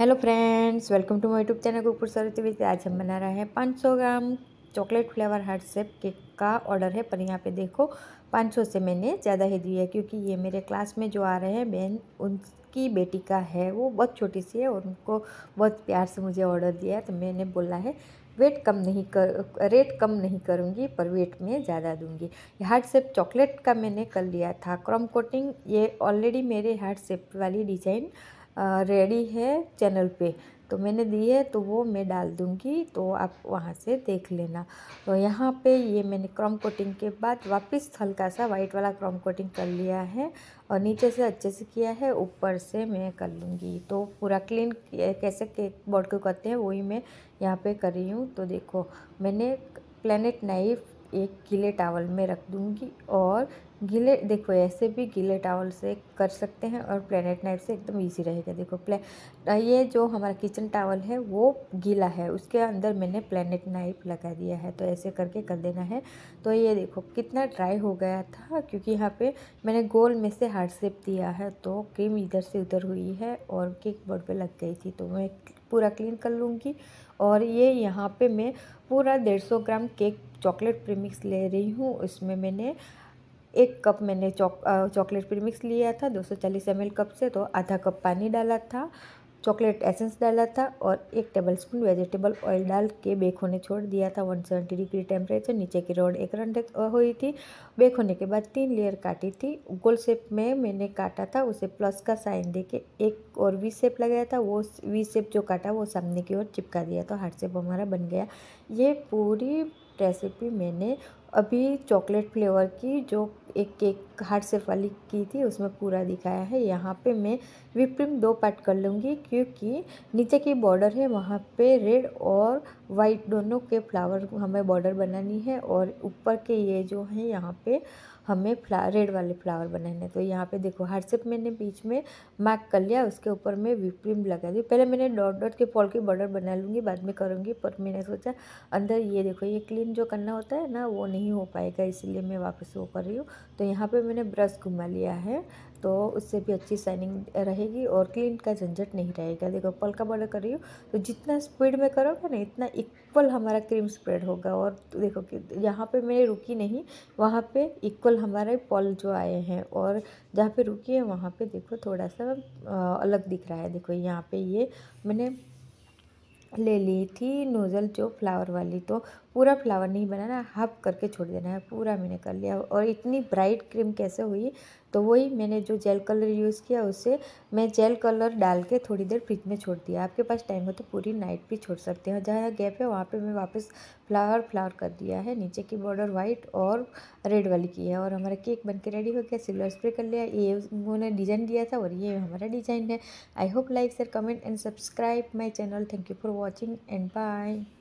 hello friends welcome to my YouTube channel कुकपुर सरस्वती आज हम बना रहे हैं 500 gram chocolate flavour heart shape cake का ऑर्डर है पर यहाँ पे देखो 500 से मैंने ज़्यादा ही दिया है क्योंकि ये मेरे क्लास में जो आ रहे हैं बहन उनकी बेटी का है वो बहुत छोटी सी है और उनको बहुत प्यार से मुझे ऑर्डर दिया है तो मैंने बोला है वेट कम नहीं कर रेट कम नहीं करूँगी पर वेट में ज़्यादा दूँगी हार्ट सेप चॉकलेट का मैंने कर लिया था क्रॉम कोटिंग ये ऑलरेडी मेरे हार्ट सेप वाली डिज़ाइन रेडी है चैनल पे तो मैंने दी है तो वो मैं डाल दूँगी तो आप वहाँ से देख लेना तो यहाँ पे ये मैंने क्रॉम कोटिंग के बाद वापस हल्का सा वाइट वाला क्रॉम कोटिंग कर लिया है और नीचे से अच्छे से किया है ऊपर से मैं कर लूँगी तो पूरा क्लीन कैसे केक बोर्ड को करते हैं वही मैं यहाँ पे कर रही हूँ तो देखो मैंने प्लेनेट नाइफ एक गीले टावल में रख दूँगी और गीले देखो ऐसे भी गीले टावल से कर सकते हैं और प्लेनेट नाइफ से एकदम इजी रहेगा देखो प्ले ये जो हमारा किचन टावल है वो गीला है उसके अंदर मैंने प्लेनेट नाइफ लगा दिया है तो ऐसे करके कर देना है तो ये देखो कितना ड्राई हो गया था क्योंकि यहाँ पे मैंने गोल में से हार्ड सेप दिया है तो क्रीम इधर से उधर हुई है और केक बोर्ड पर लग गई थी तो मैं पूरा क्लीन कर लूँगी और ये यहाँ पर मैं पूरा डेढ़ सौ ग्राम केक चॉकलेट प्रीमिक्स ले रही हूँ उसमें मैंने एक कप मैंने चॉक चॉकलेट प्रीमिक्स लिया था 240 सौ कप से तो आधा कप पानी डाला था चॉकलेट एसेंस डाला था और एक टेबल स्पून वेजिटेबल ऑयल डाल के बेक होने छोड़ दिया था 170 डिग्री टेम्परेचर नीचे की रोड एक रन हुई थी बेक होने के बाद तीन लेयर काटी थी गोल शेप में मैंने काटा था उसे प्लस का साइन दे के एक और वी शेप लगाया था वो वी शेप जो काटा वो सामने की ओर चिपका दिया तो हार्ड शेप हमारा बन गया ये पूरी रेसिपी मैंने अभी चॉकलेट फ्लेवर की जो एक केक हार्ट सेफ वाली की थी उसमें पूरा दिखाया है यहाँ पे मैं विप्रिम दो पार्ट कर लूँगी क्योंकि नीचे की बॉर्डर है वहाँ पे रेड और वाइट दोनों के फ्लावर हमें बॉर्डर बनानी है और ऊपर के ये जो है यहाँ पे हमें फ्ला रेड वाले फ्लावर बनाने तो यहाँ पे देखो हर सेफ मैंने बीच में मार्क कर लिया उसके ऊपर मैं विप्रिम लगा दी पहले मैंने डॉट डॉट के फॉल की बॉर्डर बना लूँगी बाद में करूँगी पर मैंने सोचा अंदर ये देखो ये क्लीन जो करना होता है ना वो नहीं हो पाएगा इसलिए मैं वापस वो कर रही हूँ तो यहाँ पे मैंने ब्रश घुमा लिया है तो उससे भी अच्छी शाइनिंग रहेगी और क्लीन का झंझट नहीं रहेगा देखो पल का बड़ा कर रही हूँ तो जितना स्पीड में करोगे ना इतना इक्वल हमारा क्रीम स्प्रेड होगा और देखो कि यहाँ पे मैं रुकी नहीं वहाँ पे इक्वल हमारे पल जो आए हैं और जहाँ पे रुकी है वहाँ पे देखो थोड़ा सा अलग दिख रहा है देखो यहाँ पे ये मैंने ले ली थी नोज़ल जो फ्लावर वाली तो पूरा फ्लावर नहीं बनाना हाफ़ करके छोड़ देना है पूरा मैंने कर लिया और इतनी ब्राइट क्रीम कैसे हुई तो वही मैंने जो जेल कलर यूज़ किया उसे मैं जेल कलर डाल के थोड़ी देर फ्रिज में छोड़ दिया आपके पास टाइम हो तो पूरी नाइट भी छोड़ सकते हैं जहाँ गैप है वहाँ पे मैं वापस फ्लावर फ्लावर कर दिया है नीचे की बॉर्डर वाइट और रेड वाली की है और हमारा केक बन के रेडी हो गया सिल्वर स्प्रे कर लिया ये उन्होंने डिज़ाइन दिया था और ये हमारा डिज़ाइन है I hope like sir comment and subscribe my channel thank you for watching and bye